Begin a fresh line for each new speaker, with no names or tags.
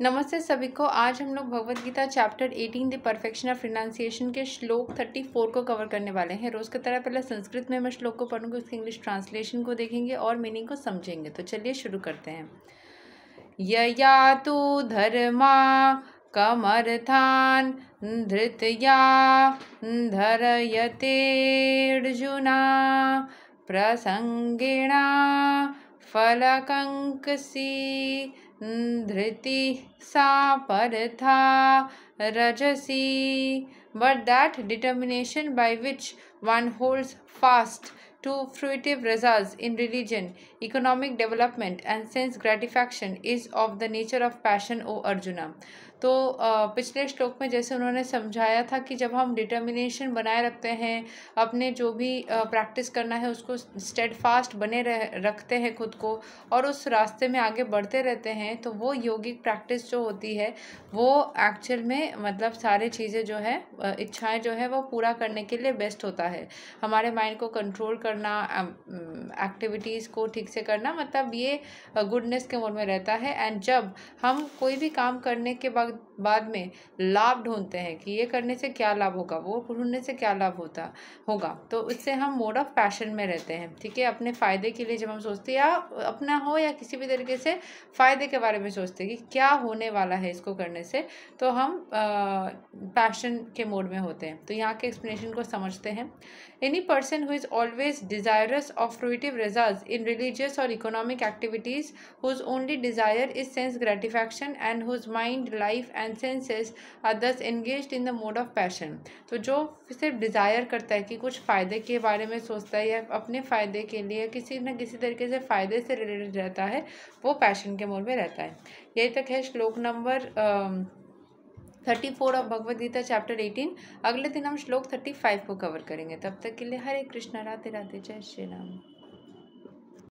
नमस्ते सभी को आज हम लोग Bhagavad Gita chapter eighteen the perfection of renunciation के श्लोक थर्टी फोर को कवर करने वाले हैं रोज़ की तरह पहले संस्कृत में मैं श्लोक को पढ़ूंगी उसके इंग्लिश ट्रांसलेशन को देखेंगे और मीनिंग को समझेंगे तो चलिए शुरू करते हैं यया तो धर्मा कमर्थान धृतया धरयतेर्जुना प्रसंगिणा फलकंकसी धृति सा परथा रजसी but that determination by which one holds fast to fruitive results in religion, economic development and sense gratification is of the nature of passion, O Arjuna. तो पिछले श्लोक में जैसे उन्होंने समझाया था कि जब हम डिटर्मिनेशन बनाए रखते हैं अपने जो भी प्रैक्टिस करना है उसको स्टेड फास्ट बने रह रखते हैं खुद को और उस रास्ते में आगे बढ़ते रहते हैं तो वो योगिक प्रैक्टिस जो होती है वो एक्चुअल में मतलब सारी चीज़ें जो है इच्छाएं जो है वो पूरा करने के लिए बेस्ट होता है हमारे माइंड को कंट्रोल करना एक्टिविटीज़ को ठीक से करना मतलब ये गुडनेस के मोड में रहता है एंड जब हम कोई भी काम करने के बाद बाद में लाभ ढूंढते हैं कि ये करने से क्या लाभ होगा वो ढूंढने से क्या लाभ होता होगा तो उससे हम मोड ऑफ पैशन में रहते हैं ठीक है अपने फ़ायदे के लिए जब हम सोचते हैं या अपना हो या किसी भी तरीके से फ़ायदे के बारे में सोचते हैं कि क्या होने वाला है इसको करने से तो हम पैशन के मोड में होते हैं तो यहाँ के एक्सप्लेनेशन को समझते हैं any person who is always desirous of fruitive result in religious और economic activities whose only desire is sense gratification and whose mind life and senses are thus engaged in the mode of passion तो जो सिर्फ desire करता है कि कुछ फ़ायदे के बारे में सोचता है या अपने फ़ायदे के लिए किसी न किसी तरीके से फ़ायदे से रिलेटेड रहता है वो पैशन के मोड में रहता है यही तक है श्लोक नंबर thirty four of Bhagavad Gita chapter eighteen अगले दिन हम श्लोक थर्टी फाइव को कवर करेंगे तब तक के लिए हरे कृष्णा राधे राधे जय श्री राम